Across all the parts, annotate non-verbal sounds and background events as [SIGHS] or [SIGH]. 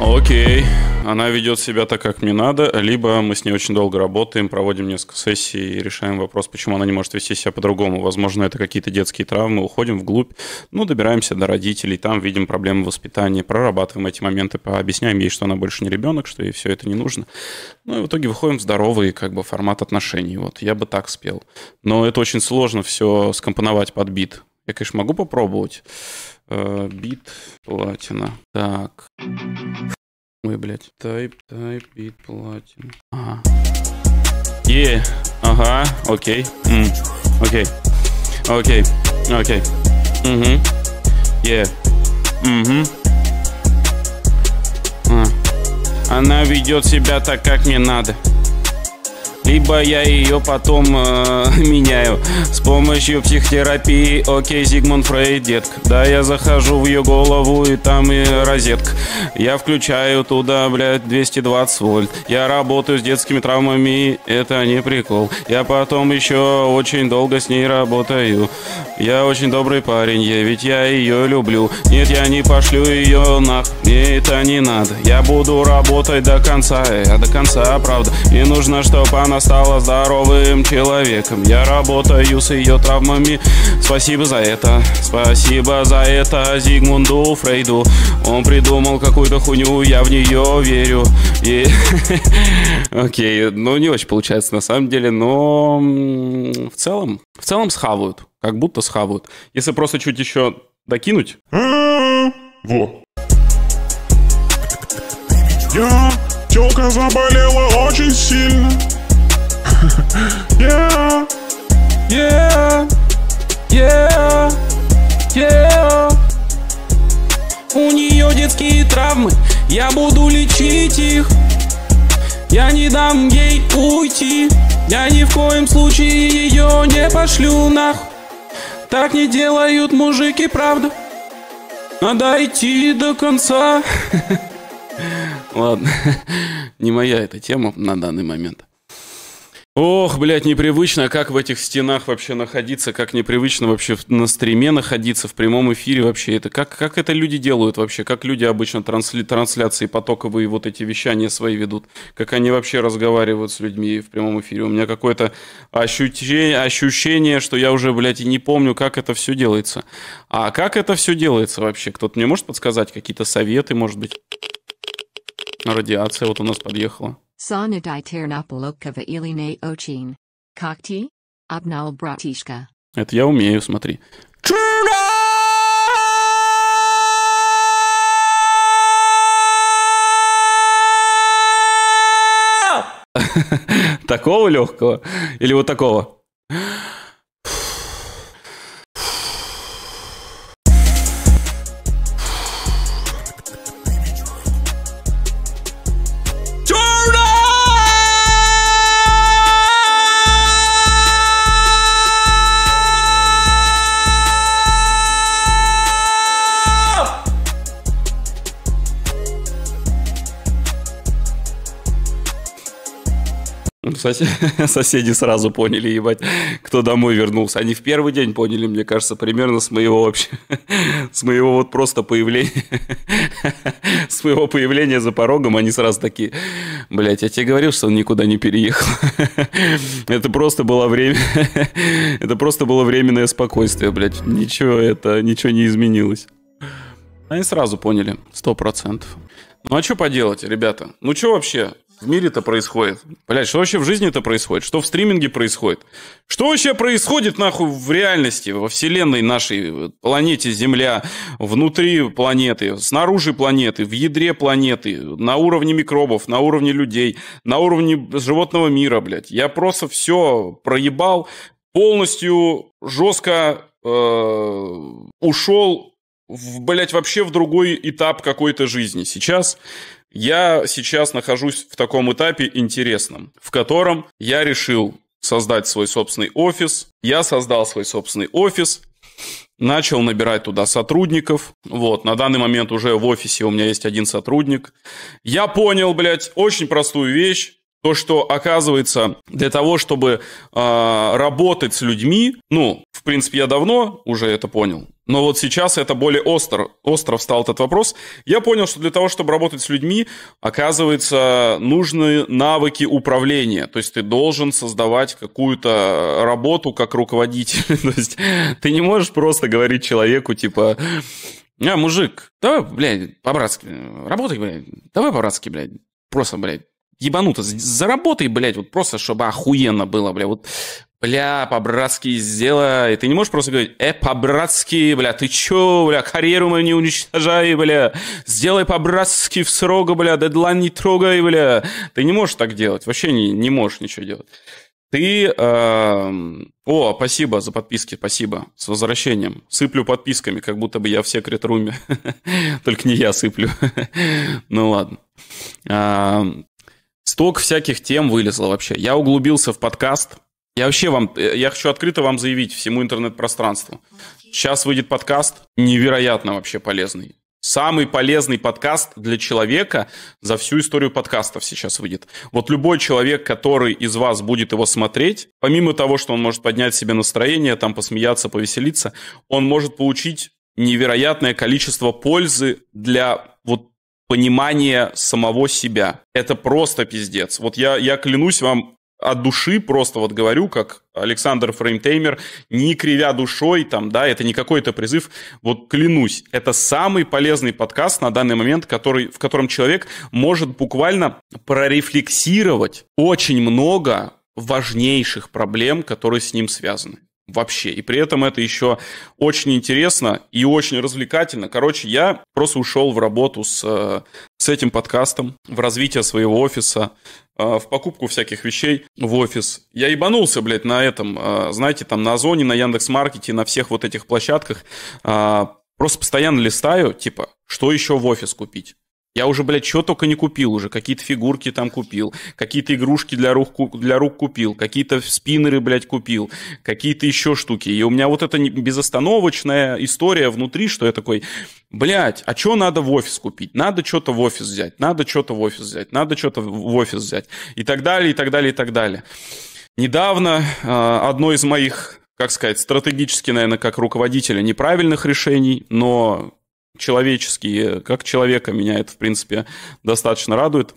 Окей. Она ведет себя так, как мне надо, либо мы с ней очень долго работаем, проводим несколько сессий и решаем вопрос, почему она не может вести себя по-другому. Возможно, это какие-то детские травмы, уходим вглубь, ну, добираемся до родителей, там видим проблемы воспитания, прорабатываем эти моменты, объясняем ей, что она больше не ребенок, что ей все это не нужно. Ну, и в итоге выходим в здоровый как бы формат отношений. Вот я бы так спел. Но это очень сложно все скомпоновать под бит. Я, конечно, могу попробовать, Э, бит платина. Так. Ой, блядь. Type, type, бит платина. Ага. Е, ага, окей. Окей. Окей. Окей. Угу. Е. Угу. Она ведет себя так, как мне надо либо я ее потом э, [LAUGHS] меняю с помощью психотерапии. Окей, Зигмунд Фрейд, детка. Да, я захожу в ее голову и там и розетка. Я включаю туда, блядь, 220 вольт. Я работаю с детскими травмами, это не прикол. Я потом еще очень долго с ней работаю. Я очень добрый парень, я, ведь я ее люблю. Нет, я не пошлю ее нах, мне это не надо. Я буду работать до конца, я э, до конца, правда. Мне нужно, чтобы она она стала здоровым человеком Я работаю с ее травмами Спасибо за это Спасибо за это Зигмунду Фрейду Он придумал какую-то хуйню, я в нее верю И... [LAUGHS] Окей, ну не очень получается на самом деле, но в целом, в целом схавают, как будто схавают. Если просто чуть еще докинуть. Во. Я телка заболела очень сильно. [LAUGHS] yeah, yeah, yeah, yeah. У нее детские травмы, я буду лечить их. Я не дам ей уйти, я ни в коем случае ее не пошлю нах. Так не делают мужики, правда? Надо идти до конца. [LAUGHS] Ладно, [LAUGHS] не моя эта тема на данный момент. Ох, блядь, непривычно, как в этих стенах вообще находиться, как непривычно вообще на стриме находиться, в прямом эфире вообще. Это как, как это люди делают вообще, как люди обычно трансли, трансляции потоковые вот эти вещания свои ведут, как они вообще разговаривают с людьми в прямом эфире. У меня какое-то ощущение, ощущение, что я уже, блядь, и не помню, как это все делается. А как это все делается вообще? Кто-то мне может подсказать какие-то советы, может быть? Радиация вот у нас подъехала. Sanadai Ternopolokova Ilina Ochin. Kokti? Обнал братишка. Это я умею, смотри. [LAUGHS] такого легкого? Или вот такого? [LAUGHS] соседи сразу поняли, ебать, кто домой вернулся. Они в первый день поняли, мне кажется, примерно с моего вообще, [LAUGHS] с моего вот просто появления, [LAUGHS] с моего появления за порогом, они сразу такие, блядь, я тебе говорил, что он никуда не переехал. Это просто было время, это просто было временное спокойствие, блядь, ничего это, ничего не изменилось. Они сразу поняли, сто процентов. Ну а что поделать, ребята? Ну что вообще? в мире-то происходит? Блять, что вообще в жизни-то происходит? Что в стриминге происходит? Что вообще происходит, нахуй, в реальности, во вселенной нашей, планете Земля, внутри планеты, снаружи планеты, в ядре планеты, на уровне микробов, на уровне людей, на уровне животного мира, блядь. Я просто все проебал, полностью жестко э, ушел в, блядь, вообще в другой этап какой-то жизни. Сейчас я сейчас нахожусь в таком этапе интересном, в котором я решил создать свой собственный офис. Я создал свой собственный офис, начал набирать туда сотрудников. Вот, на данный момент уже в офисе у меня есть один сотрудник. Я понял, блядь, очень простую вещь. То, что оказывается для того, чтобы э, работать с людьми, ну, в принципе, я давно уже это понял, но вот сейчас это более остро, остро встал этот вопрос. Я понял, что для того, чтобы работать с людьми, оказывается, нужны навыки управления. То есть ты должен создавать какую-то работу как руководитель. [LAUGHS] То есть ты не можешь просто говорить человеку, типа, а, мужик, давай, блядь, по-братски, работай, блядь, давай по-братски, блядь, просто, блядь, ебануто. Заработай, блядь, вот просто, чтобы охуенно было, бля, вот, бля, по-братски сделай. Ты не можешь просто говорить, э, по-братски, бля, ты чё, бля, карьеру мою не уничтожай, бля, сделай по-братски в срок, бля, дедлайн не трогай, бля. Ты не можешь так делать, вообще не, не можешь ничего делать. Ты... Э, о, спасибо за подписки, спасибо. С возвращением. Сыплю подписками, как будто бы я в секрет-руме. [LAUGHS] Только не я сыплю. [LAUGHS] ну ладно. Эм, Столько всяких тем вылезло вообще. Я углубился в подкаст. Я вообще вам, э, я хочу открыто вам заявить всему интернет-пространству. Сейчас выйдет подкаст невероятно вообще полезный. Самый полезный подкаст для человека за всю историю подкастов сейчас выйдет. Вот любой человек, который из вас будет его смотреть, помимо того, что он может поднять себе настроение, там посмеяться, повеселиться, он может получить невероятное количество пользы для понимание самого себя. Это просто пиздец. Вот я, я клянусь вам, от души просто вот говорю, как Александр Фреймтеймер, не кривя душой, там, да, это не какой-то призыв, вот клянусь, это самый полезный подкаст на данный момент, который, в котором человек может буквально прорефлексировать очень много важнейших проблем, которые с ним связаны вообще. И при этом это еще очень интересно и очень развлекательно. Короче, я просто ушел в работу с, э, с этим подкастом, в развитие своего офиса, э, в покупку всяких вещей в офис. Я ебанулся, блядь, на этом, э, знаете, там на Озоне, на Яндекс.Маркете, на всех вот этих площадках. А, просто постоянно листаю, типа, что еще в офис купить? Я уже, блядь, чего только не купил уже. Какие-то фигурки там купил, какие-то игрушки для рук, для рук купил, какие-то спиннеры, блядь, купил, какие-то еще штуки. И у меня вот эта безостановочная история внутри, что я такой, блядь, а что надо в офис купить? Надо что-то в офис взять, надо что-то в офис взять, надо что-то в офис взять. И так далее, и так далее, и так далее. Недавно э, одно из моих как сказать, стратегически, наверное, как руководителя неправильных решений, но человеческие, как человека меня это, в принципе, достаточно радует.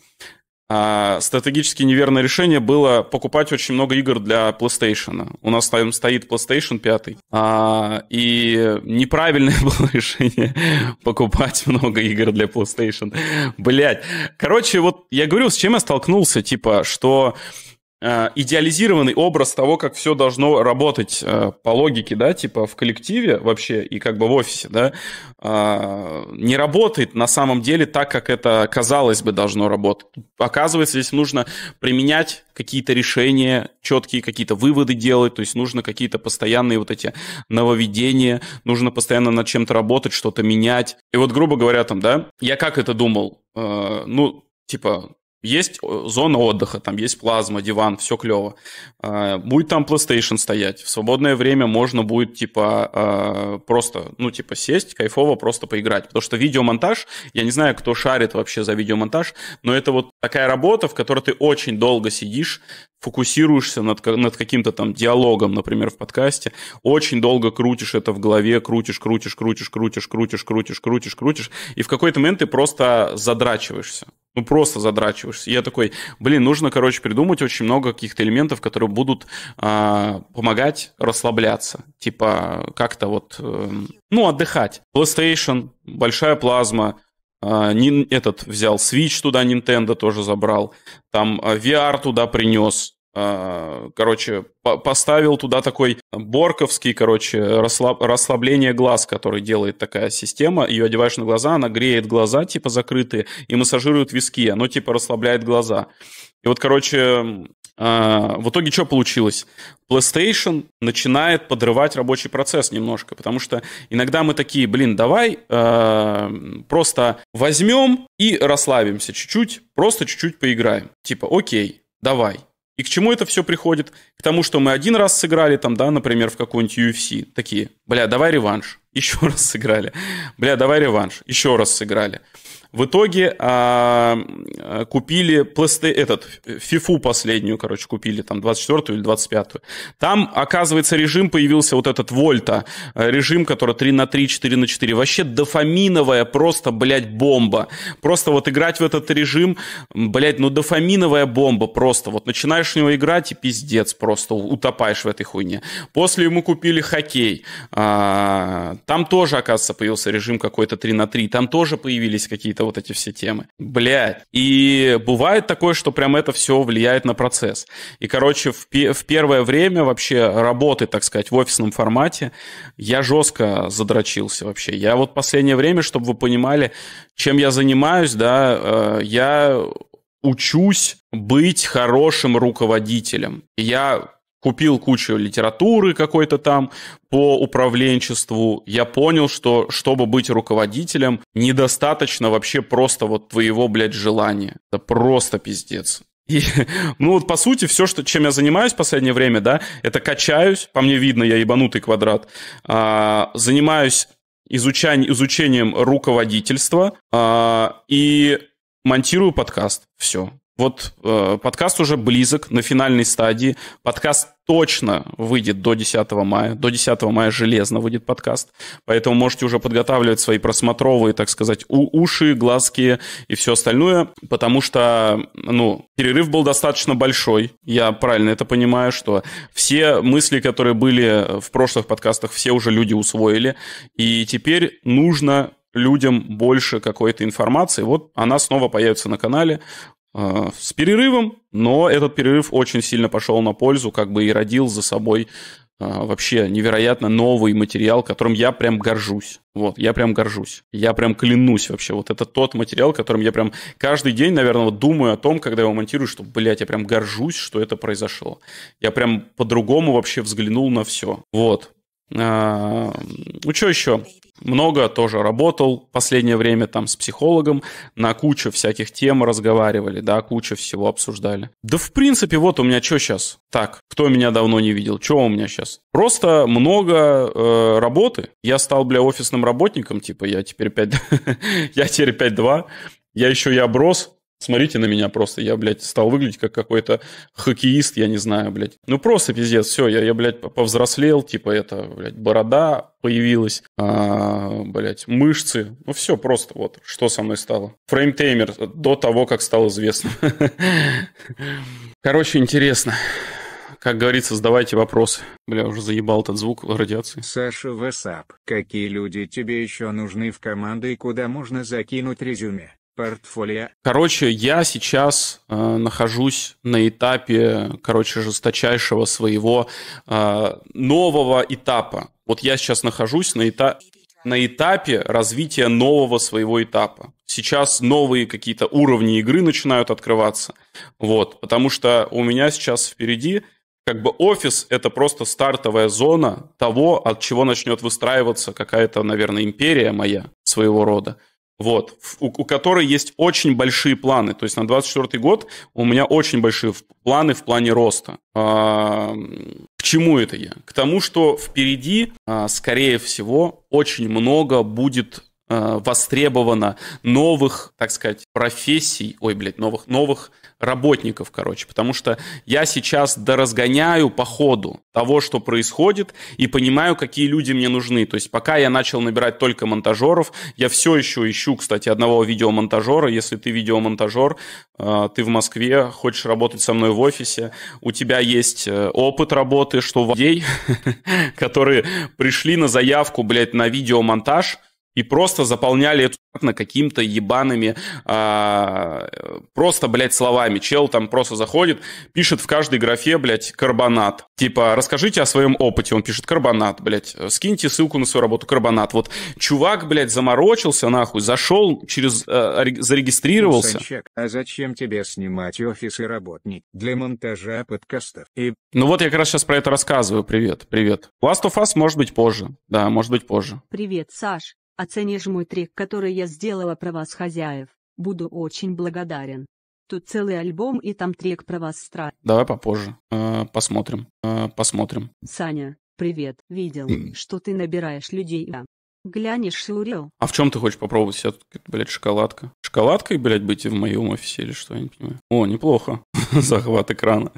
А, стратегически неверное решение было покупать очень много игр для PlayStation. У нас там стоит PlayStation 5. А, и неправильное [LAUGHS] было решение [LAUGHS] покупать много игр для PlayStation. Блять. Короче, вот я говорю, с чем я столкнулся, типа, что Э, идеализированный образ того, как все должно работать э, по логике, да, типа в коллективе вообще и как бы в офисе, да, э, не работает на самом деле так, как это казалось бы должно работать. Оказывается, здесь нужно применять какие-то решения четкие, какие-то выводы делать, то есть нужно какие-то постоянные вот эти нововведения, нужно постоянно над чем-то работать, что-то менять. И вот, грубо говоря, там, да, я как это думал? Ну, типа, есть э, зона отдыха, там есть плазма, диван, все клево. А, будет там PlayStation стоять. В свободное время можно будет, типа, а, просто, ну, типа, сесть, кайфово просто поиграть. Потому что видеомонтаж, я не знаю, кто шарит вообще за видеомонтаж, но это вот такая работа, в которой ты очень долго сидишь, фокусируешься над, над каким-то там диалогом, например, в подкасте, очень долго крутишь это в голове, крутишь, крутишь, крутишь, крутишь, крутишь, крутишь, крутишь, крутишь, и в какой-то момент ты просто задрачиваешься. Ну, просто задрачиваешься. я такой, блин, нужно, короче, придумать очень много каких-то элементов, которые будут э, помогать расслабляться. Типа как-то вот, э, ну, отдыхать. PlayStation, большая плазма, а, этот взял Switch туда, Nintendo тоже забрал, там а, VR туда принес, а, короче, поставил туда такой борковский, короче, расслабление глаз, который делает такая система. Ее одеваешь на глаза, она греет глаза, типа, закрытые, и массажирует виски. Оно, типа, расслабляет глаза. И вот, короче, а, в итоге что получилось? PlayStation начинает подрывать рабочий процесс немножко, потому что иногда мы такие, блин, давай э, просто возьмем и расслабимся чуть-чуть, просто чуть-чуть поиграем. Типа, окей, давай. И к чему это все приходит? К тому, что мы один раз сыграли там, да, например, в какой-нибудь UFC. Такие, бля, давай реванш. [LAUGHS] Еще раз сыграли. Бля, давай реванш. Еще раз сыграли. В итоге а, а купили пласты, этот, FIFA последнюю, короче, купили, там, 24-ю или 25-ю. Там, оказывается, режим появился вот этот Вольта, э, режим, который 3 на 3, 4 на 4. Вообще дофаминовая просто, блядь, бомба. Просто вот играть в этот режим, блядь, ну дофаминовая бомба просто. Вот начинаешь в него играть и пиздец просто, утопаешь в этой хуйне. После ему купили хоккей. А, там тоже, оказывается, появился режим какой-то 3 на 3. Там тоже появились какие-то какие-то вот эти все темы. блять. И бывает такое, что прям это все влияет на процесс. И, короче, в, в первое время вообще работы, так сказать, в офисном формате я жестко задрочился вообще. Я вот последнее время, чтобы вы понимали, чем я занимаюсь, да, э, я учусь быть хорошим руководителем. Я купил кучу литературы какой-то там по управленчеству, я понял, что чтобы быть руководителем, недостаточно вообще просто вот твоего, блядь, желания. Это просто пиздец. И, [LAUGHS] ну вот по сути все, что, чем я занимаюсь в последнее время, да, это качаюсь, по мне видно, я ебанутый квадрат, а, занимаюсь изучань, изучением руководительства а, и монтирую подкаст. Все. Вот э, подкаст уже близок, на финальной стадии. Подкаст точно выйдет до 10 мая. До 10 мая железно выйдет подкаст. Поэтому можете уже подготавливать свои просмотровые, так сказать, уши, глазки и все остальное. Потому что, ну, перерыв был достаточно большой. Я правильно это понимаю, что все мысли, которые были в прошлых подкастах, все уже люди усвоили. И теперь нужно людям больше какой-то информации. Вот она снова появится на канале. Э, с перерывом, но этот перерыв очень сильно пошел на пользу, как бы и родил за собой э, вообще невероятно новый материал, которым я прям горжусь. Вот, я прям горжусь. Я прям клянусь вообще. Вот это тот материал, которым я прям каждый день, наверное, вот думаю о том, когда его монтирую, что, блядь, я прям горжусь, что это произошло. Я прям по-другому вообще взглянул на все. Вот. А, ну, что еще? много тоже работал последнее время там с психологом, на кучу всяких тем разговаривали, да, кучу всего обсуждали. Да, в принципе, вот у меня что сейчас? Так, кто меня давно не видел, что у меня сейчас? Просто много э, работы. Я стал, бля, офисным работником, типа, я теперь 5... [LAUGHS] я теперь 5-2. Я еще и оброс, Смотрите на меня просто, я, блядь, стал выглядеть как какой-то хоккеист, я не знаю, блядь. Ну просто пиздец, все, я, я блядь, повзрослел, типа это, блядь, борода появилась, а, блядь, мышцы. Ну все, просто вот, что со мной стало. Фреймтеймер до того, как стал известным. [LAUGHS] Короче, интересно как говорится, задавайте вопросы. Бля, уже заебал этот звук радиации. Саша Васап, какие люди тебе еще нужны в команды и куда можно закинуть резюме? портфолио. Короче, я сейчас э, нахожусь на этапе, короче, жесточайшего своего э, нового этапа. Вот я сейчас нахожусь на, этапе на этапе развития нового своего этапа. Сейчас новые какие-то уровни игры начинают открываться. Вот, потому что у меня сейчас впереди как бы офис — это просто стартовая зона того, от чего начнет выстраиваться какая-то, наверное, империя моя своего рода вот, у, у которой есть очень большие планы. То есть на 2024 год у меня очень большие планы в плане роста. А, к чему это я? К тому, что впереди, а, скорее всего, очень много будет а, востребовано новых, так сказать, профессий, ой, блядь, новых, новых работников, короче, потому что я сейчас доразгоняю по ходу того, что происходит, и понимаю, какие люди мне нужны. То есть пока я начал набирать только монтажеров, я все еще ищу, кстати, одного видеомонтажера. Если ты видеомонтажер, э, ты в Москве, хочешь работать со мной в офисе, у тебя есть э, опыт работы, что людей, [LAUGHS] которые пришли на заявку, блядь, на видеомонтаж – и просто заполняли эту на каким-то ебаными а, просто, блядь, словами. Чел там просто заходит, пишет в каждой графе, блядь, карбонат. Типа, расскажите о своем опыте. Он пишет карбонат, блядь. Скиньте ссылку на свою работу карбонат. Вот чувак, блядь, заморочился нахуй, зашел, через а, зарегистрировался. Ну, Санчек, а зачем тебе снимать офис и работник для монтажа подкастов? И... Ну вот я как раз сейчас про это рассказываю. Привет, привет. Last of Us может быть позже. Да, может быть позже. Привет, Саш оценишь мой трек, который я сделала про вас, хозяев, буду очень благодарен. Тут целый альбом и там трек про вас стра. Давай попозже. Э -э, посмотрим. Э посмотрим. Саня, привет. Видел, что ты набираешь людей. Да. Глянешь Шаурел. А в чем ты хочешь попробовать себя тут, блядь, шоколадка? Шоколадкой, блядь, быть в моем офисе или что, я не понимаю. О, неплохо. [LAUGHS] Захват экрана.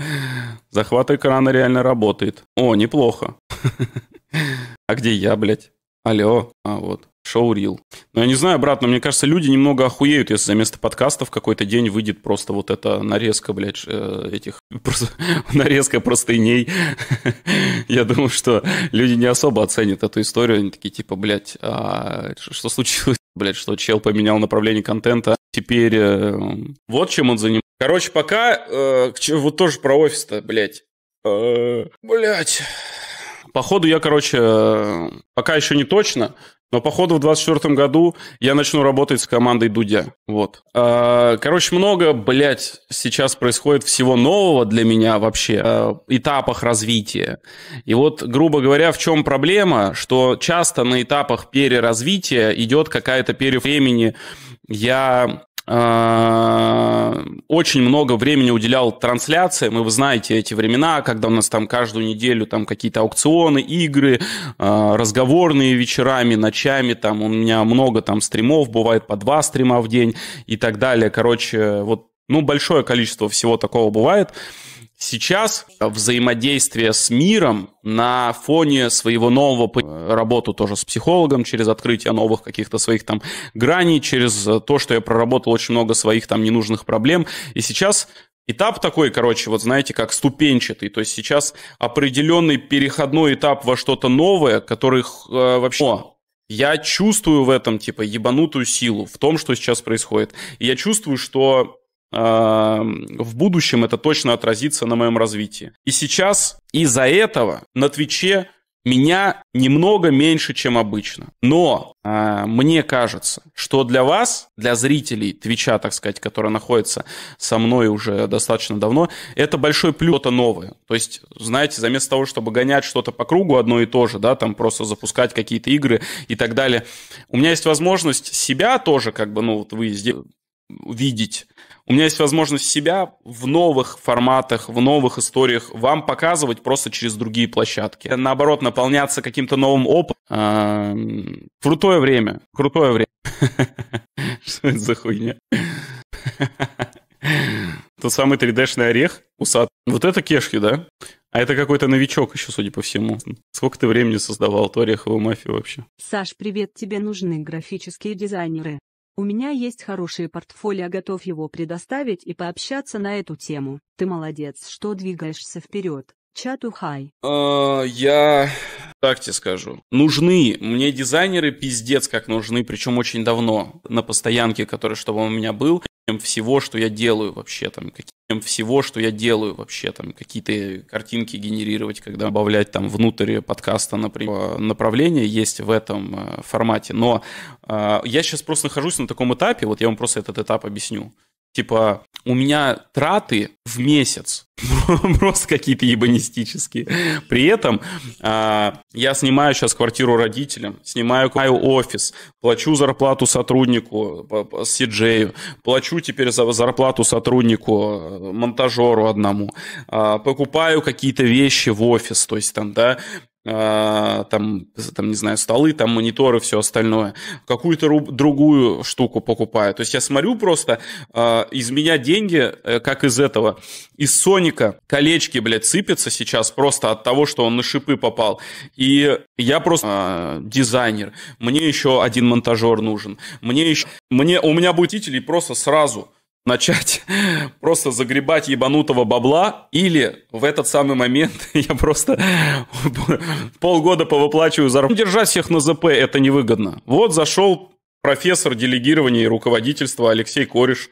Захват экрана реально работает. О, неплохо. [LAUGHS] А где я, блядь? Алло. А, вот. Шоурил. Но я не знаю, брат, но мне кажется, люди немного охуеют, если за место подкаста в какой-то день выйдет просто вот эта нарезка, блядь, э, этих... [LAUGHS] Просто, нарезка простыней. [LAUGHS] я думаю, что люди не особо оценят эту историю. Они такие, типа, блядь, а что случилось? [LAUGHS] Блядь, что чел поменял направление контента. Теперь э, вот чем он занимается. Короче, пока... Э, вот тоже про офис-то, блядь. Э, блядь... Походу я, короче, э, пока еще не точно, но походу в 2024 году я начну работать с командой Дудя. Вот. А, короче, много, блядь, сейчас происходит всего нового для меня вообще, а, этапах развития. И вот, грубо говоря, в чем проблема, что часто на этапах переразвития идет какая-то пере времени. Я Э, очень много времени уделял трансляциям, и вы знаете эти времена, когда у нас там каждую неделю там какие-то аукционы, игры, э, разговорные вечерами, ночами, там у меня много там стримов, бывает по два стрима в день и так далее. Короче, вот, ну, большое количество всего такого бывает. Сейчас взаимодействие с миром на фоне своего нового работы тоже с психологом, через открытие новых каких-то своих там граней, через э, то, что я проработал очень много своих там ненужных проблем. И сейчас Этап такой, короче, вот знаете, как ступенчатый. То есть сейчас определенный переходной этап во что-то новое, которых э, вообще... я чувствую в этом, типа, ебанутую силу, в том, что сейчас происходит. И я чувствую, что в будущем это точно отразится на моем развитии. И сейчас из-за этого на Твиче меня немного меньше, чем обычно. Но э, мне кажется, что для вас, для зрителей Твича, так сказать, которые находятся со мной уже достаточно давно, это большой плюс, что-то новое. То есть, знаете, заместо того, чтобы гонять что-то по кругу одно и то же, да, там просто запускать какие-то игры и так далее, у меня есть возможность себя тоже, как бы, ну, вот вы здесь видеть у меня есть возможность себя в новых форматах, в новых историях вам показывать просто через другие площадки. Наоборот, наполняться каким-то новым опытом. А, крутое время. Крутое время. [LAUGHS] Что это за хуйня? [LAUGHS] Тот самый 3D-шный орех усат. Вот это кешки, да? А это какой-то новичок еще, судя по всему. Сколько ты времени создавал эту ореховую мафию вообще? Саш, привет, тебе нужны графические дизайнеры. У меня есть хорошее портфолио, готов его предоставить и пообщаться на эту тему. Ты молодец, что двигаешься вперед. Чатухай. А, я так тебе скажу. Нужны. Мне дизайнеры пиздец как нужны, причем очень давно. На постоянке, который, чтобы он у меня был, всего, что я делаю вообще там, каким всего, что я делаю вообще там, какие-то картинки генерировать, когда добавлять там внутрь подкаста, например, а, направление есть в этом э, формате. Но а, я сейчас просто нахожусь на таком этапе, вот я вам просто этот этап объясню. Типа, у меня траты в месяц [LAUGHS] просто какие-то ебанистические. При этом а, я снимаю сейчас квартиру родителям, снимаю офис, плачу зарплату сотруднику Сиджею, плачу теперь за зарплату сотруднику э, монтажеру одному, а, покупаю какие-то вещи в офис, то есть там, да, а, там, там, не знаю, столы, там мониторы, все остальное. Какую-то другую штуку покупаю. То есть я смотрю просто, э, из меня деньги, э, как из этого. Из Соника колечки, блядь, сыпятся сейчас просто от того, что он на шипы попал. И я просто э, дизайнер. Мне еще один монтажер нужен. Мне еще... Мне... У меня будет просто сразу начать [LAUGHS] просто загребать ебанутого бабла, или в этот самый момент [LAUGHS] я просто [LAUGHS] полгода повыплачиваю зарплату. Держать всех на ЗП это невыгодно. Вот зашел профессор делегирования и руководительства Алексей Кореш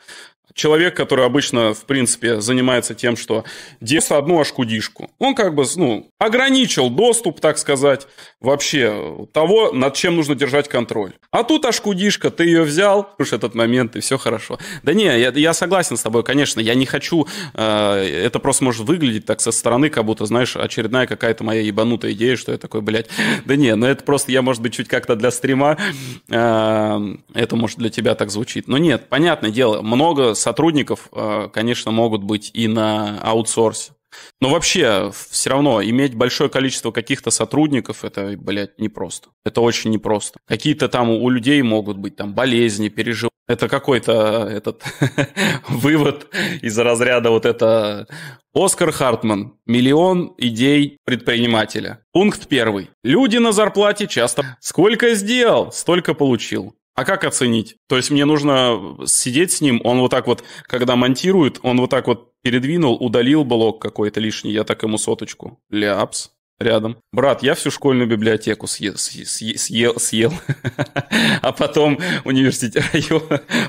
человек, который обычно, в принципе, занимается тем, что делает одну ашкудишку, он как бы, ну, ограничил доступ, так сказать, вообще того, над чем нужно держать контроль. А тут ашкудишка, ты ее взял, уж этот момент, и все хорошо. Да не, я, я согласен с тобой, конечно, я не хочу, э, это просто может выглядеть так со стороны, как будто, знаешь, очередная какая-то моя ебанутая идея, что я такой, блядь, да не, ну это просто я, может быть, чуть как-то для стрима, э, это, может, для тебя так звучит. Но нет, понятное дело, много сотрудников, э, конечно, могут быть и на аутсорсе. Но вообще, все равно, иметь большое количество каких-то сотрудников, это, блядь, непросто. Это очень непросто. Какие-то там у людей могут быть там болезни, переживания. Это какой-то э, этот [LAUGHS] вывод из разряда вот это Оскар Хартман. Миллион идей предпринимателя. Пункт первый. Люди на зарплате часто... Сколько сделал, столько получил. А как оценить? То есть мне нужно сидеть с ним, он вот так вот, когда монтирует, он вот так вот передвинул, удалил блок какой-то лишний, я так ему соточку. Ляпс рядом. Брат, я всю школьную библиотеку съел, съел, съел, [LAUGHS] съел. а потом университет, [LAUGHS] район,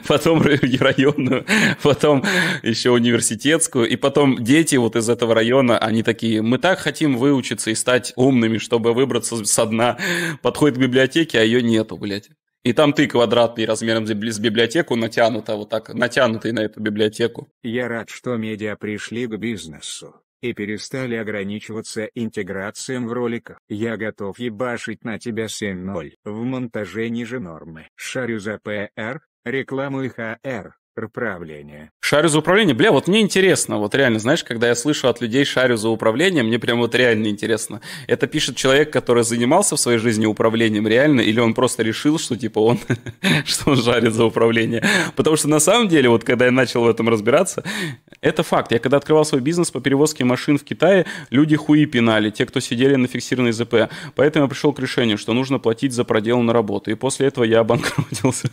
потом районную, потом еще университетскую, и потом дети вот из этого района, они такие, мы так хотим выучиться и стать умными, чтобы выбраться со дна. Подходит к библиотеке, а ее нету, блядь. И там ты квадратный размером с библиотеку натянута, вот так, натянутый на эту библиотеку. Я рад, что медиа пришли к бизнесу и перестали ограничиваться интеграцией в роликах. Я готов ебашить на тебя 70 В монтаже ниже нормы. Шарю за PR, рекламу и HR управление. Шарю за управление? Бля, вот мне интересно, вот реально, знаешь, когда я слышу от людей шарю за управление, мне прям вот реально интересно. Это пишет человек, который занимался в своей жизни управлением реально, или он просто решил, что типа он, [LAUGHS] что он жарит за управление. Потому что на самом деле, вот когда я начал в этом разбираться, это факт. Я когда открывал свой бизнес по перевозке машин в Китае, люди хуи пинали, те, кто сидели на фиксированной ЗП. Поэтому я пришел к решению, что нужно платить за проделанную работу. И после этого я [LAUGHS] обанкротился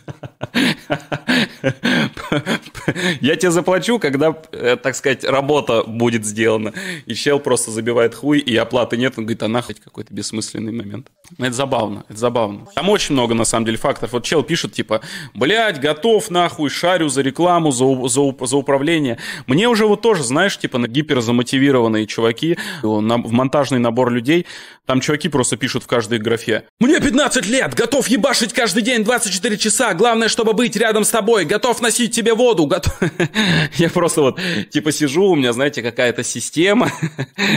я тебе заплачу, когда, э, так сказать, работа будет сделана. И чел просто забивает хуй, и оплаты нет. Он говорит, а нахуй какой-то бессмысленный момент. Ну, это забавно, это забавно. Там очень много, на самом деле, факторов. Вот чел пишет, типа, блядь, готов нахуй, шарю за рекламу, за, за, за управление. Мне уже вот тоже, знаешь, типа, на гиперзамотивированные чуваки, в монтажный набор людей, там чуваки просто пишут в каждой графе. Мне 15 лет, готов ебашить каждый день 24 часа, главное, чтобы быть рядом с тобой, готов носить Тебе воду, готов. [LAUGHS] Я просто вот, типа, сижу, у меня, знаете, какая-то система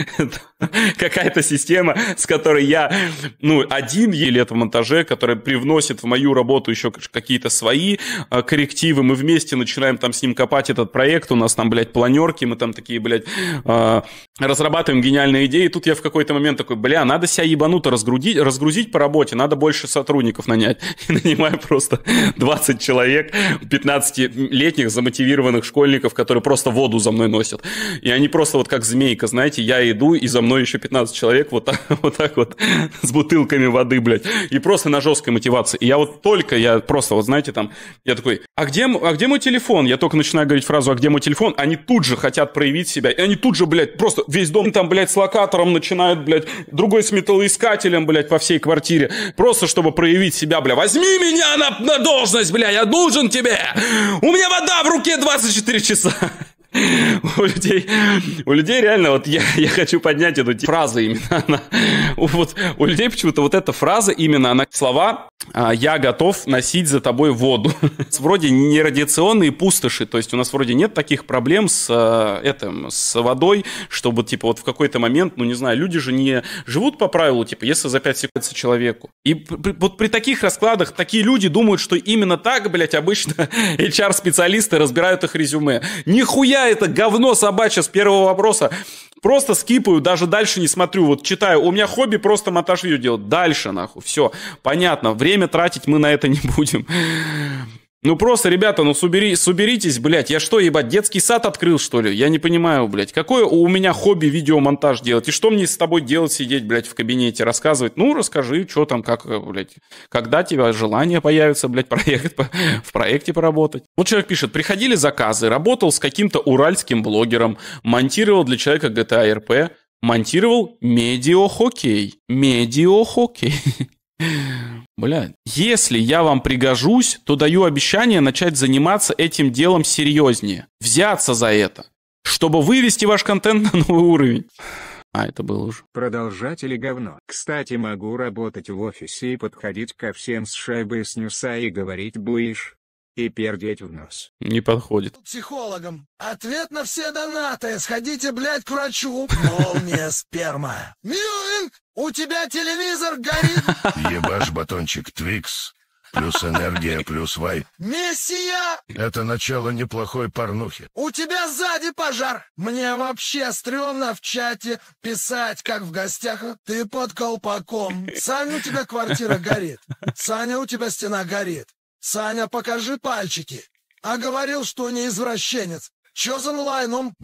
[LAUGHS] [LAUGHS] какая-то система, с которой я, ну, один еле это в монтаже, которая привносит в мою работу еще какие-то свои а, коррективы. Мы вместе начинаем там с ним копать этот проект. У нас там, блядь, планерки, мы там такие, блядь, а, разрабатываем гениальные идеи. И тут я в какой-то момент такой, бля, надо себя ебануто разгрузить, разгрузить по работе, надо больше сотрудников нанять. [LAUGHS] И нанимаю просто 20 человек, 15-летних замотивированных школьников, которые просто воду за мной носят. И они просто вот как змейка, знаете, я иду и за мной мной еще 15 человек вот так [LAUGHS] вот, так вот с бутылками воды, блядь. И просто на жесткой мотивации. И я вот только, я просто, вот знаете, там, я такой, а где, а где мой телефон? Я только начинаю говорить фразу, а где мой телефон? Они тут же хотят проявить себя. И они тут же, блядь, просто весь дом там, блядь, с локатором начинают, блядь, другой с металлоискателем, блядь, по всей квартире. Просто, чтобы проявить себя, бля. Возьми меня на, на должность, бля, я нужен тебе. У меня вода в руке 24 часа у людей, у людей реально, вот я, я хочу поднять эту фразу именно. Она, вот, у людей почему-то вот эта фраза именно, она слова «А, «я готов носить за тобой воду». вроде не радиационные пустоши, то есть у нас вроде нет таких проблем с, э, этим, с водой, чтобы типа вот в какой-то момент, ну не знаю, люди же не живут по правилу, типа если за 5 секунд человеку. И при, вот при таких раскладах такие люди думают, что именно так, блядь, обычно HR-специалисты [LAUGHS] разбирают их резюме. Нихуя это говно собачье с первого вопроса просто скипаю, даже дальше не смотрю. Вот читаю, у меня хобби просто монтаж видео делать. Дальше, нахуй, все, понятно. Время тратить мы на это не будем. Ну просто, ребята, ну субери, суберитесь, блядь. Я что, ебать, детский сад открыл, что ли? Я не понимаю, блядь. Какое у меня хобби видеомонтаж делать? И что мне с тобой делать, сидеть, блядь, в кабинете, рассказывать? Ну, расскажи, что там, как, э, блядь. Когда тебя желание появится, блядь, [LAUGHS] проект, в проекте поработать? Вот человек пишет, приходили заказы, работал с каким-то уральским блогером, монтировал для человека GTA RP, монтировал медиохоккей. Медиохоккей. [LAUGHS] Бля, если я вам пригожусь, то даю обещание начать заниматься этим делом серьезнее. Взяться за это, чтобы вывести ваш контент на новый уровень. А, это было уже. Продолжать или говно? Кстати, могу работать в офисе и подходить ко всем с шайбой с нюса и говорить «будешь» и пердеть в нос. Не подходит. Психологом. Ответ на все донаты. Сходите, блядь, к врачу. Молния сперма. Мюин, у тебя телевизор горит. Ебаш батончик Твикс. Плюс энергия, плюс вайп. Мессия! Это начало неплохой порнухи. У тебя сзади пожар. Мне вообще стрёмно в чате писать, как в гостях. Ты под колпаком. Саня, у тебя квартира горит. Саня, у тебя стена горит. Саня, покажи пальчики. А говорил, что не извращенец. Че за лайном?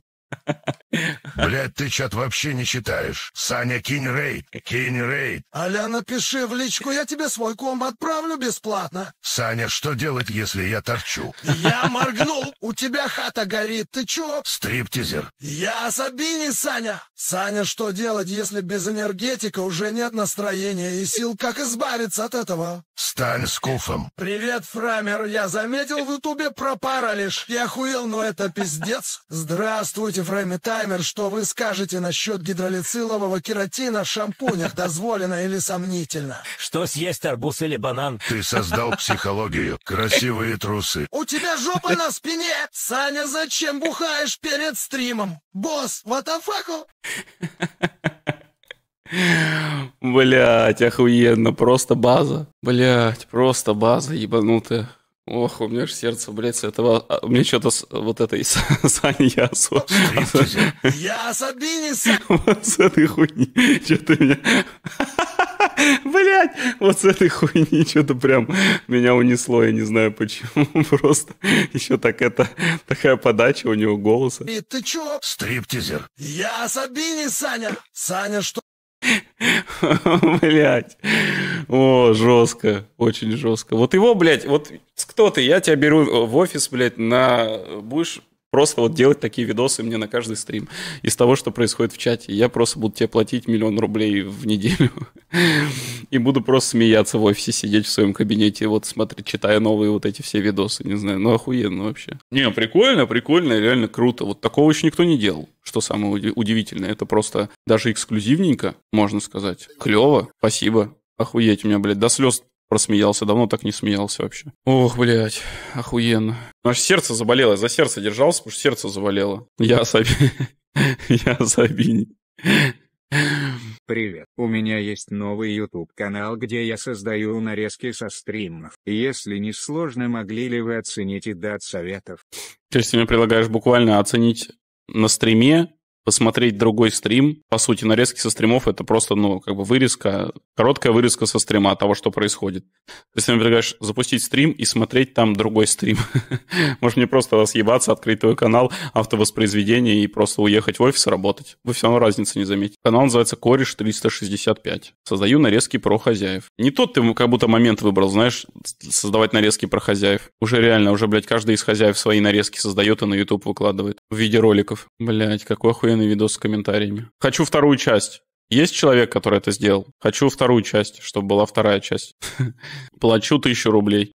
Блядь, ты чат вообще не читаешь. Саня, кинь рейд, кинь рейд. Аля, напиши в личку, я тебе свой комбо отправлю бесплатно. Саня, что делать, если я торчу? Я моргнул, у тебя хата горит, ты чё? Стриптизер. Я Сабини, Саня. Саня, что делать, если без энергетика уже нет настроения и сил, как избавиться от этого? Стань с скуфом. Привет, Фрамер, я заметил в ютубе про паралиш. Я хуел, но это пиздец. Здравствуйте, Фрэмиталь таймер, что вы скажете насчет гидролицилового кератина в шампунях, дозволено или сомнительно. Что съесть арбуз или банан? Ты создал психологию. Красивые трусы. У тебя жопа на спине! Саня, зачем бухаешь перед стримом? Босс, ватафаку? Блять, охуенно, просто база. Блять, просто база ебанутая. Ох, у меня же сердце, блядь, с этого... А, у меня что-то с... вот этой Сани Ясу... Яс, обидится! Вот с этой хуйни. Что-то меня... [LAUGHS] Блять, вот с этой хуйни что-то прям меня унесло, я не знаю почему. [LAUGHS] Просто еще так это, такая подача у него голоса. И ты чё? Стриптизер. Я Сабини, Саня. Саня, что [LAUGHS] Блять. О, жестко. Очень жестко. Вот его, блядь, вот кто ты? Я тебя беру в офис, блядь, на... Будешь просто вот делать такие видосы мне на каждый стрим из того, что происходит в чате. Я просто буду тебе платить миллион рублей в неделю [LAUGHS] и буду просто смеяться в офисе, сидеть в своем кабинете, вот смотреть, читая новые вот эти все видосы, не знаю, ну охуенно вообще. Не, прикольно, прикольно, реально круто. Вот такого еще никто не делал, что самое удивительное. Это просто даже эксклюзивненько, можно сказать. Клево, спасибо. Охуеть, у меня, блядь, до слез Просмеялся, давно так не смеялся вообще. Ох, блядь, охуенно. Наше сердце заболело, я за сердце держался, потому что сердце заболело. Я Сабини. [LAUGHS] Я Сабини. Привет, у меня есть новый YouTube канал, где я создаю нарезки со стримов. Если не сложно, могли ли вы оценить и дать советов? То есть ты мне предлагаешь буквально оценить на стриме посмотреть другой стрим. По сути, нарезки со стримов — это просто, ну, как бы вырезка, короткая вырезка со стрима того, что происходит. То есть ты мне предлагаешь запустить стрим и смотреть там другой стрим. [LAUGHS] Может, мне просто съебаться, открыть твой канал, автовоспроизведение и просто уехать в офис работать. Вы все равно разницы не заметите. Канал называется «Кореш 365». Создаю нарезки про хозяев. Не тот ты как будто момент выбрал, знаешь, создавать нарезки про хозяев. Уже реально, уже, блядь, каждый из хозяев свои нарезки создает и на YouTube выкладывает в виде роликов. Блядь, какой охуенный офигенный видос с комментариями. Хочу вторую часть. Есть человек, который это сделал? Хочу вторую часть, чтобы была вторая часть. [LAUGHS] Плачу тысячу рублей.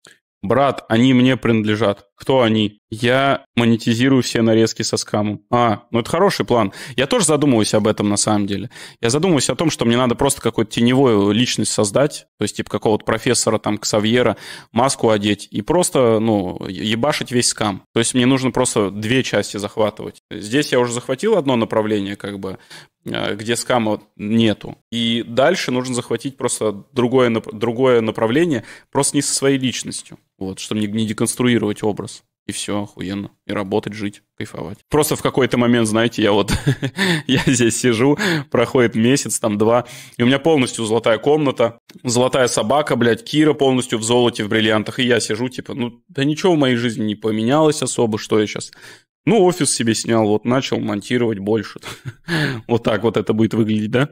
Брат, они мне принадлежат. Кто они? Я монетизирую все нарезки со скамом. А, ну это хороший план. Я тоже задумываюсь об этом на самом деле. Я задумываюсь о том, что мне надо просто какую-то теневую личность создать, то есть типа какого-то профессора, там, Ксавьера, маску одеть и просто, ну, ебашить весь скам. То есть мне нужно просто две части захватывать. Здесь я уже захватил одно направление, как бы, э, где скама нету. И дальше нужно захватить просто другое, другое направление, просто не со своей личностью. Вот, чтобы не, не деконструировать образ. И все, охуенно. И работать, жить, кайфовать. Просто в какой-то момент, знаете, я вот, [LAUGHS] я здесь сижу, проходит месяц, там два, и у меня полностью золотая комната, золотая собака, блядь, Кира полностью в золоте, в бриллиантах, и я сижу, типа, ну, да ничего в моей жизни не поменялось особо, что я сейчас ну, офис себе снял, вот начал монтировать больше. [LAUGHS] вот так вот это будет выглядеть, да?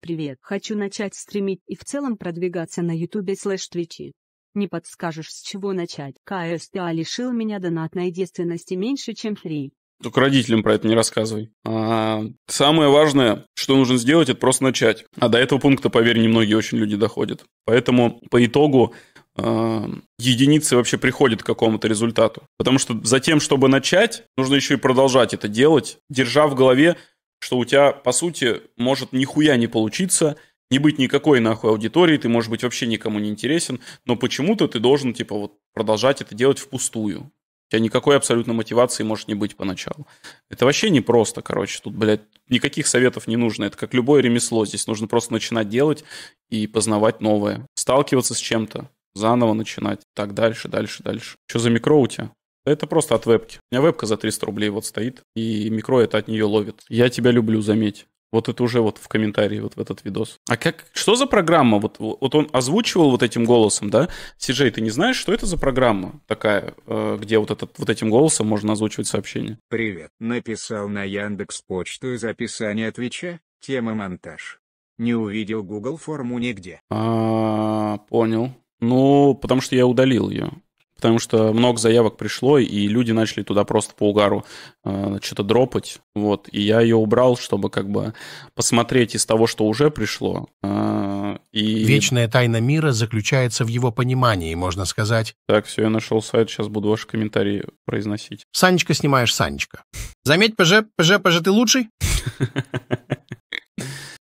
Привет. Хочу начать стримить и в целом продвигаться на Ютубе слэш Твичи. Не подскажешь, с чего начать. КСТА а лишил меня донатной девственности меньше, чем три. Только родителям про это не рассказывай. А, самое важное, что нужно сделать, это просто начать. А до этого пункта, поверь, немногие очень люди доходят. Поэтому по итогу э, единицы вообще приходят к какому-то результату. Потому что за тем, чтобы начать, нужно еще и продолжать это делать, держа в голове, что у тебя, по сути, может нихуя не получиться – не быть никакой нахуй аудитории, ты, можешь быть, вообще никому не интересен, но почему-то ты должен, типа, вот продолжать это делать впустую. У тебя никакой абсолютно мотивации может не быть поначалу. Это вообще не просто, короче. Тут, блядь, никаких советов не нужно. Это как любое ремесло. Здесь нужно просто начинать делать и познавать новое. Сталкиваться с чем-то, заново начинать. Так дальше, дальше, дальше. Что за микро у тебя? Да это просто от вебки. У меня вебка за 300 рублей вот стоит, и микро это от нее ловит. Я тебя люблю, заметь. Вот это уже вот в комментарии вот в этот видос. А как, что за программа? Вот, вот он озвучивал вот этим голосом, да? Сиджей, ты не знаешь, что это за программа такая, э, где вот, этот, вот этим голосом можно озвучивать сообщение? Привет. Написал на Яндекс Почту из описания Твича, тема монтаж. Не увидел Google форму нигде. А, понял. Ну, потому что я удалил ее потому что много заявок пришло, и люди начали туда просто по угару э, что-то дропать. Вот, и я ее убрал, чтобы как бы посмотреть из того, что уже пришло. Э, и... Вечная тайна мира заключается в его понимании, можно сказать. Так, все, я нашел сайт, сейчас буду ваши комментарии произносить. Санечка снимаешь Санечка. Заметь, ПЖ, ПЖ, ПЖ, ты лучший? [LAUGHS]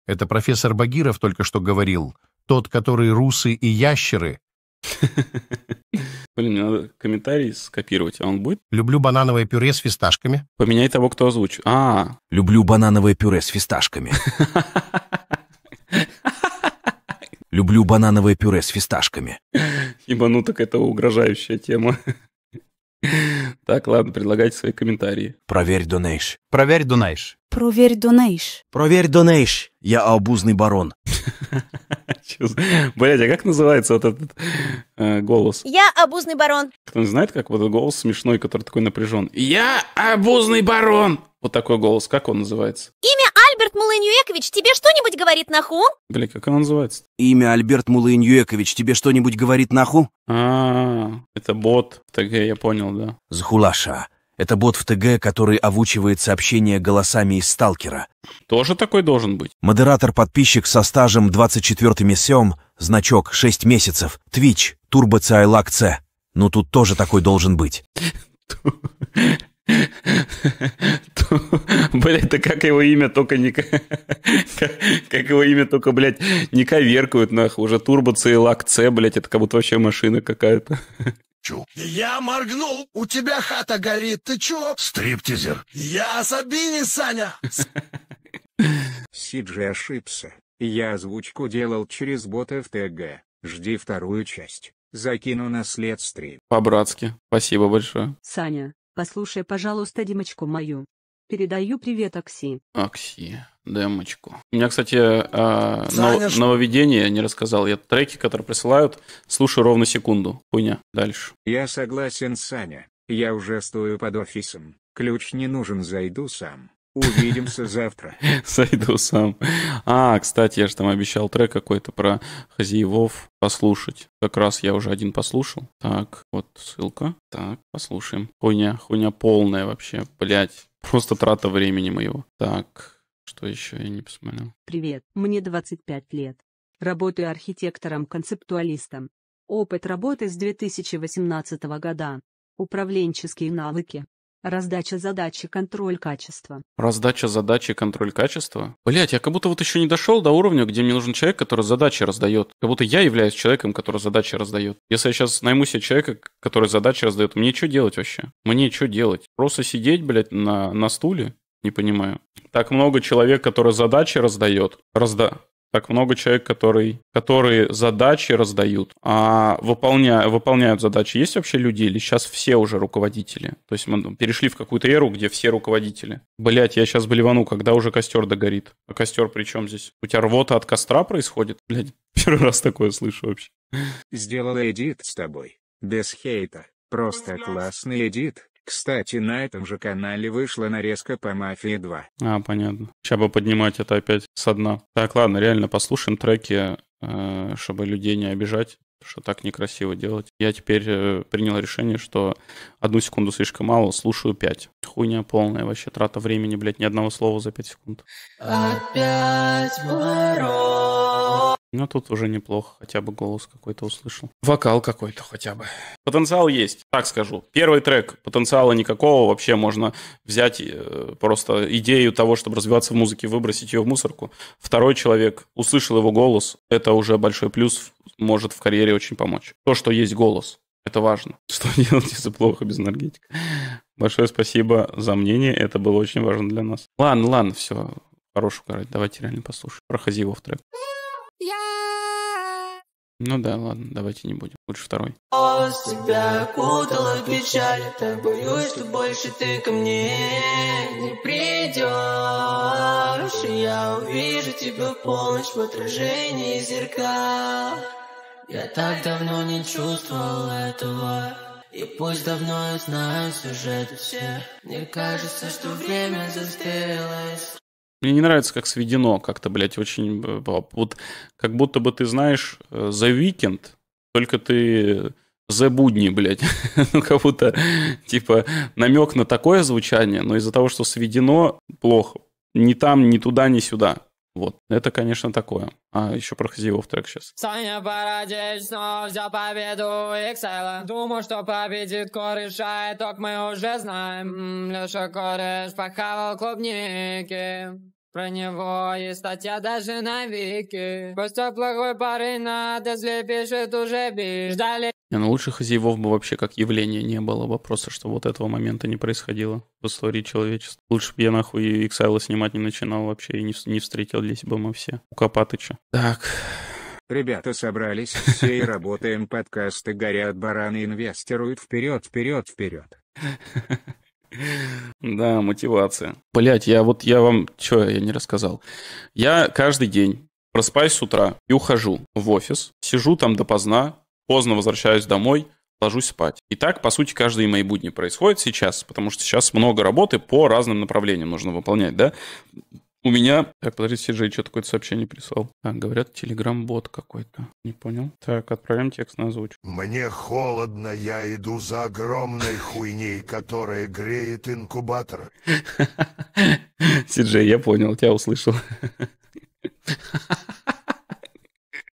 Это профессор Багиров только что говорил. Тот, который русы и ящеры, [LAUGHS] Блин, мне надо комментарий скопировать, а он будет? Люблю банановое пюре с фисташками. Поменяй того, кто озвучит. А. Люблю банановое пюре с фисташками. [LAUGHS] Люблю банановое пюре с фисташками. Ибо ну так это угрожающая тема. [LAUGHS] Так, ладно, предлагайте свои комментарии. Проверь донейш. Проверь донейш. Проверь донейш. Проверь донейш. Я обузный барон. [LAUGHS] Блять, а как называется вот этот э, голос? Я обузный барон. Кто не знает, как вот этот голос смешной, который такой напряжен? Я обузный барон. Вот такой голос, как он называется? Имя Альберт Мулыньюэкович тебе что-нибудь говорит на ху? Бля, как она называется? Имя Альберт Мулыньюэкович тебе что-нибудь говорит на ху? А, -а, а, это бот в ТГ, я понял, да. Зхулаша. Это бот в ТГ, который овучивает сообщения голосами из сталкера. Тоже такой должен быть. Модератор-подписчик со стажем 24 месем, значок 6 месяцев, Twitch, Turbo Цайлак Ц. Ну тут тоже такой должен быть. [LAUGHS] [LAUGHS] Блять, да как его имя только не... [LAUGHS] Как его имя только, блядь, не коверкают, нахуй. Уже турбо Цейлак С, блядь, это как будто вообще машина какая-то. [LAUGHS] Чу. Я моргнул. У тебя хата горит. Ты чё? Стриптизер. Я Сабини, Саня. Сиджи ошибся. Я озвучку делал через бота в ТГ. Жди вторую часть. Закину на след стрим. По-братски. Спасибо большое. Саня, Послушай, пожалуйста, Димочку мою. Передаю привет Окси. Окси, демочку. У меня, кстати, а, нов, нововведение не рассказал. Я треки, которые присылают, слушаю ровно секунду. Хуйня. Дальше. Я согласен, Саня. Я уже стою под офисом. Ключ не нужен, зайду сам. Увидимся завтра. [LAUGHS] Сойду сам. А, кстати, я же там обещал трек какой-то про хозяевов послушать. Как раз я уже один послушал. Так, вот ссылка. Так, послушаем. Хуйня, хуйня полная вообще, блять. Просто трата времени моего. Так, что еще я не посмотрел? Привет, мне 25 лет. Работаю архитектором-концептуалистом. Опыт работы с 2018 года. Управленческие навыки. Раздача задачи, контроль качества. Раздача задачи, контроль качества? Блять, я как будто вот еще не дошел до уровня, где мне нужен человек, который задачи раздает. Как будто я являюсь человеком, который задачи раздает. Если я сейчас найму себе человека, который задачи раздает, мне что делать вообще? Мне что делать? Просто сидеть, блять, на, на стуле? Не понимаю. Так много человек, который задачи раздает. Разда так много человек, который, которые задачи раздают, а выполня, выполняют задачи. Есть вообще люди или сейчас все уже руководители? То есть мы ну, перешли в какую-то эру, где все руководители. Блять, я сейчас блевану, когда уже костер догорит. А костер при чем здесь? У тебя рвота от костра происходит? Блять, [LAUGHS] первый раз такое слышу вообще. Сделал эдит с тобой. Без хейта. Просто классный эдит. Кстати, на этом же канале вышла нарезка по «Мафии 2». А, понятно. Сейчас бы поднимать это опять со дна. Так, ладно, реально послушаем треки, э, чтобы людей не обижать что так некрасиво делать. Я теперь э, принял решение, что одну секунду слишком мало, слушаю пять. Хуйня полная, вообще трата времени, блядь, ни одного слова за пять секунд. Опять ворот. Ну, тут уже неплохо, хотя бы голос какой-то услышал. Вокал какой-то хотя бы. Потенциал есть, так скажу. Первый трек, потенциала никакого, вообще можно взять э, просто идею того, чтобы развиваться в музыке, выбросить ее в мусорку. Второй человек услышал его голос, это уже большой плюс, может в карьере очень помочь. То, что есть голос, это важно. [LAUGHS] Что делать, если плохо без энергетика? Большое спасибо за мнение, это было очень важно для нас. Ладно, ладно, все, хорош угорать, давайте реально послушаем. Проходи Хазивов трек. трек. Ну да, ладно, давайте не будем. Лучше второй. тебя окутала печаль, так боюсь, что больше ты ко мне не придешь. Я увижу тебя в полночь в отражении зеркал. Я так давно не чувствовал этого. И пусть давно я знаю сюжет все Мне кажется, что время застылось мне не нравится, как сведено, как-то, блядь, очень... Э, вот как будто бы ты знаешь э, The Weekend, только ты The будни, блядь. [LAUGHS] ну, как будто, типа, намек на такое звучание, но из-за того, что сведено, плохо. Ни там, ни туда, ни сюда. Вот, это, конечно, такое. А, еще про Хазиев трек сейчас. Саня Бородич снова взял победу Excel. Думал, что победит кореш, а итог мы уже знаем. Леша кореш похавал клубники. Про него есть статья даже на Вики. После плохой пары надо слепишет уже бишь. Ждали но ну, лучших из его бы вообще как явление не было. Вопроса, что вот этого момента не происходило в истории человечества. Лучше бы я нахуй Иксайла снимать не начинал вообще и не, не встретились бы мы все. У Копатыча. Так. Ребята собрались все и работаем. Подкасты горят, бараны инвестируют вперед, вперед, вперед. [LAUGHS] Да, мотивация. Блять, я вот, я вам, что я не рассказал. Я каждый день просыпаюсь с утра и ухожу в офис, сижу там допоздна, поздно возвращаюсь домой, ложусь спать. И так, по сути, каждые мои будни происходят сейчас, потому что сейчас много работы по разным направлениям нужно выполнять, да? У меня... Так, подожди, Сержей, что такое сообщение прислал? А, говорят, телеграм-бот какой-то. Не понял. Так, отправим текст на озвучку. Мне холодно, я иду за огромной хуйней, которая греет инкубатор. [LAUGHS] Сиджей, я понял, тебя услышал. [LAUGHS]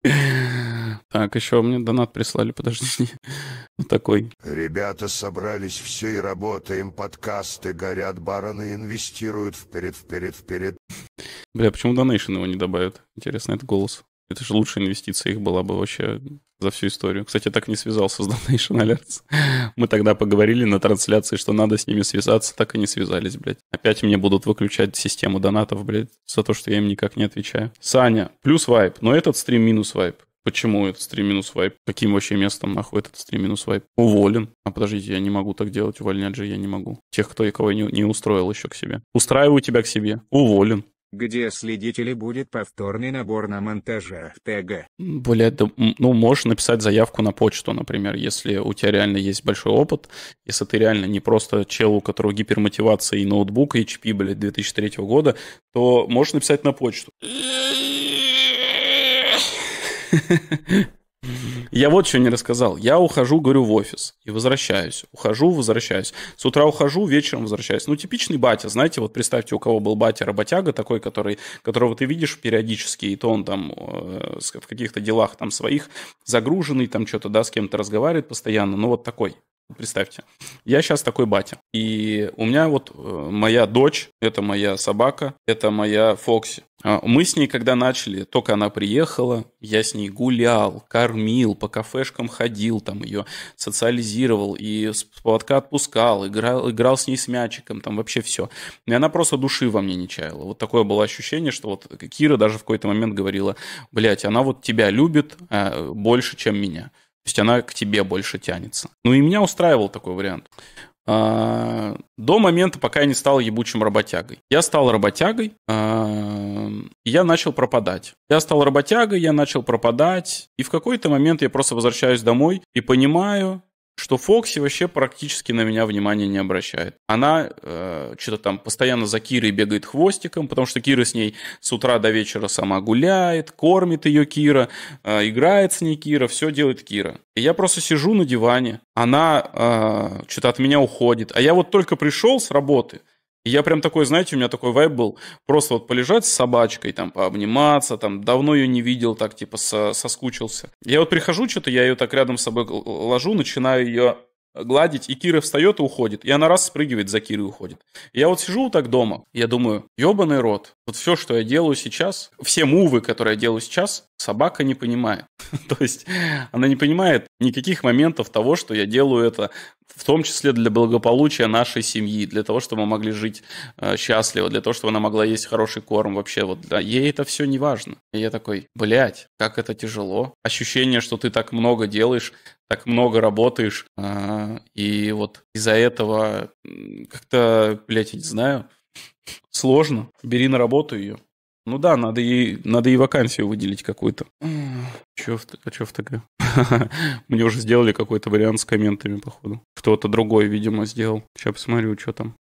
[LAUGHS] Так, еще мне донат прислали, подожди. [LAUGHS] такой. Ребята собрались все и работаем, подкасты горят, бараны инвестируют вперед, вперед, вперед. Бля, почему донейшн его не добавят? Интересно, это голос. Это же лучшая инвестиция их была бы вообще за всю историю. Кстати, я так не связался с Donation Alerts. Мы тогда поговорили на трансляции, что надо с ними связаться, так и не связались, блядь. Опять мне будут выключать систему донатов, блядь, за то, что я им никак не отвечаю. Саня, плюс вайп, но этот стрим минус вайп. Почему этот стрим минус вайп? Каким вообще местом нахуй этот стрим минус вайп? Уволен. А подождите, я не могу так делать, увольнять же я не могу. Тех, кто и кого не, не устроил еще к себе. Устраиваю тебя к себе. Уволен где следителей будет повторный набор на монтажах ТГ? Более, ну, можешь написать заявку на почту, например, если у тебя реально есть большой опыт, если ты реально не просто чел, у которого гипермотивация и ноутбук и HP, блядь, 2003 года, то можешь написать на почту. [LAUGHS] Я вот что не рассказал. Я ухожу, говорю, в офис и возвращаюсь. Ухожу, возвращаюсь. С утра ухожу, вечером возвращаюсь. Ну, типичный батя, знаете, вот представьте, у кого был батя-работяга такой, который, которого ты видишь периодически, и то он там э, в каких-то делах там своих загруженный, там что-то, да, с кем-то разговаривает постоянно, ну, вот такой. Представьте, я сейчас такой батя, и у меня вот э, моя дочь, это моя собака, это моя Фокси. А, мы с ней, когда начали, только она приехала, я с ней гулял, кормил, по кафешкам ходил, там ее социализировал, и с поводка отпускал, играл, играл с ней с мячиком, там вообще все. И она просто души во мне не чаяла. Вот такое было ощущение, что вот Кира даже в какой-то момент говорила, блядь, она вот тебя любит а, больше, чем меня. То есть она к тебе больше тянется. Ну и меня устраивал такой вариант. А, до момента, пока я не стал ебучим работягой. Я стал работягой, а, и я начал пропадать. Я стал работягой, я начал пропадать, и в какой-то момент я просто возвращаюсь домой и понимаю, что Фокси вообще практически на меня внимания не обращает. Она э, что-то там постоянно за Кирой бегает хвостиком, потому что Кира с ней с утра до вечера сама гуляет, кормит ее Кира, э, играет с ней Кира, все делает Кира. И я просто сижу на диване, она э, что-то от меня уходит, а я вот только пришел с работы – я прям такой, знаете, у меня такой вайб был. Просто вот полежать с собачкой, там, пообниматься, там, давно ее не видел, так, типа, со соскучился. Я вот прихожу, что-то я ее так рядом с собой ложу, начинаю ее гладить, и Кира встает и уходит. И она раз спрыгивает за Кирой и уходит. И я вот сижу вот так дома, я думаю, ебаный рот. Вот все, что я делаю сейчас, все мувы, которые я делаю сейчас, собака не понимает. [LAUGHS] То есть она не понимает никаких моментов того, что я делаю это, в том числе для благополучия нашей семьи, для того, чтобы мы могли жить э, счастливо, для того, чтобы она могла есть хороший корм вообще. Вот для... ей это все не важно. И я такой, блядь, как это тяжело. Ощущение, что ты так много делаешь, так много работаешь, а, и вот из-за этого как-то, блядь, я не знаю, [LAUGHS] сложно. Бери на работу ее. Ну да, надо ей, надо ей вакансию выделить какую-то. [SIGHS] Чё в, а чё в ТГ? [LAUGHS] Мне уже сделали какой-то вариант с комментами, походу. Кто-то другой, видимо, сделал. Сейчас посмотрю, что там.